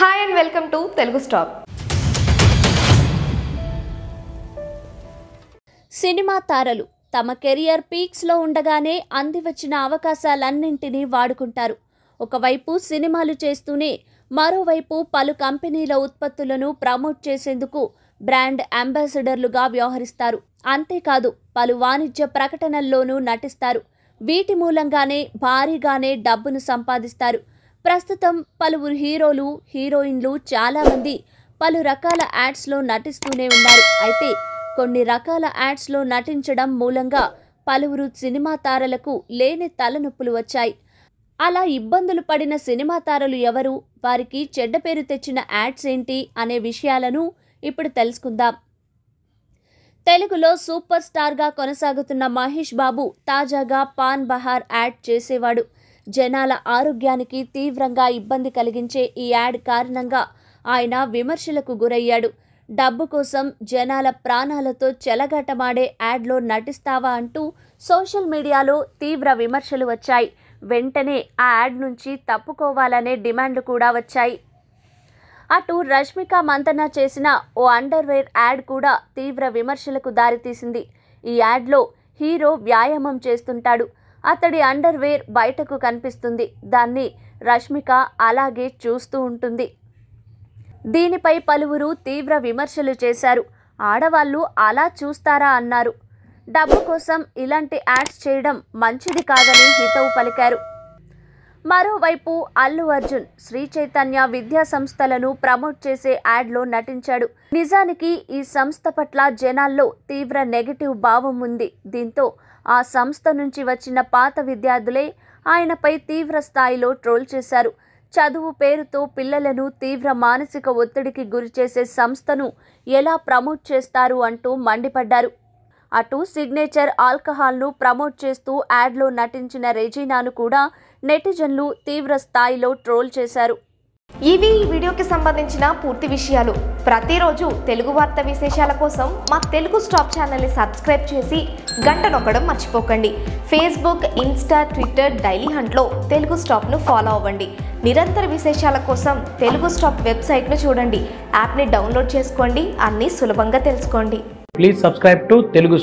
hi and welcome to Telugu stop సినిమా తారలు తమ కెరియర్ పీక్స్లో ఉండగానే అందివచ్చిన అవకాశాలన్నింటినీ వాడుకుంటారు ఒకవైపు సినిమాలు చేస్తూనే మరోవైపు పలు కంపెనీల ఉత్పత్తులను ప్రమోట్ చేసేందుకు బ్రాండ్ అంబాసిడర్లుగా వ్యవహరిస్తారు అంతేకాదు పలు వాణిజ్య ప్రకటనల్లోనూ నటిస్తారు వీటి మూలంగానే భారీగానే డబ్బును సంపాదిస్తారు ప్రస్తుతం పలువురు హీరోలు హీరోయిన్లు చాలామంది పలు రకాల యాడ్స్లో నటిస్తూనే ఉన్నారు అయితే కొన్ని రకాల యాడ్స్లో నటించడం మూలంగా పలువురు సినిమా తారలకు లేని తలనొప్పులు వచ్చాయి అలా ఇబ్బందులు పడిన సినిమా తారలు ఎవరు వారికి చెడ్డ పేరు తెచ్చిన యాడ్స్ ఏంటి అనే విషయాలను ఇప్పుడు తెలుసుకుందాం తెలుగులో సూపర్ స్టార్గా కొనసాగుతున్న మహేష్ బాబు తాజాగా పాన్ బహార్ యాడ్ చేసేవాడు జనాల ఆరోగ్యానికి తీవ్రంగా ఇబ్బంది కలిగించే ఈ యాడ్ కారణంగా ఆయన విమర్శలకు గురయ్యాడు డబ్బు కోసం జనాల ప్రాణాలతో చెలగటమాడే యాడ్లో నటిస్తావా అంటూ సోషల్ మీడియాలో తీవ్ర విమర్శలు వచ్చాయి వెంటనే ఆ యాడ్ నుంచి తప్పుకోవాలనే డిమాండ్లు కూడా వచ్చాయి అటు రష్మిక మంతన చేసిన ఓ అండర్వేర్ యాడ్ కూడా తీవ్ర విమర్శలకు దారితీసింది ఈ యాడ్లో హీరో వ్యాయామం చేస్తుంటాడు అతడి అండర్వేర్ బయటకు కనిపిస్తుంది దాన్ని రష్మిక అలాగే చూస్తూ ఉంటుంది దీనిపై పలువురు తీవ్ర విమర్శలు చేశారు ఆడవాళ్ళు అలా చూస్తారా అన్నారు డబ్బు కోసం ఇలాంటి యాడ్స్ చేయడం మంచిది కాదని హితవు పలికారు మరోవైపు అల్లు అర్జున్ శ్రీ చైతన్య విద్యా సంస్థలను ప్రమోట్ చేసే యాడ్లో నటించాడు నిజానికి ఈ సంస్థ పట్ల జనాల్లో తీవ్ర నెగటివ్ భావం ఉంది దీంతో ఆ సంస్థ నుంచి వచ్చిన పాత విద్యార్థులే ఆయనపై తీవ్ర స్థాయిలో ట్రోల్ చేశారు చదువు పేరుతో పిల్లలను తీవ్ర మానసిక ఒత్తిడికి గురిచేసే సంస్థను ఎలా ప్రమోట్ చేస్తారు అంటూ మండిపడ్డారు అటు సిగ్నేచర్ ఆల్కహాల్ను ప్రమోట్ చేస్తూ యాడ్లో నటించిన రెజీనాను కూడా నెటిజన్లు తీవ్ర స్థాయిలో ట్రోల్ చేశారు ఇవి ఈ వీడియోకి సంబంధించిన పూర్తి విషయాలు ప్రతిరోజు తెలుగు వార్త విశేషాల కోసం మా తెలుగు స్టాప్ ఛానల్ని సబ్స్క్రైబ్ చేసి గంట నొక్కడం మర్చిపోకండి ఫేస్బుక్ ఇన్స్టా ట్విట్టర్ డైలీ హంట్లో తెలుగు స్టాప్ను ఫాలో అవ్వండి నిరంతర విశేషాల కోసం తెలుగు స్టాప్ వెబ్సైట్ను చూడండి యాప్ని డౌన్లోడ్ చేసుకోండి అన్నీ సులభంగా తెలుసుకోండి ప్లీజ్ సబ్స్క్రైబ్ టు తెలుగు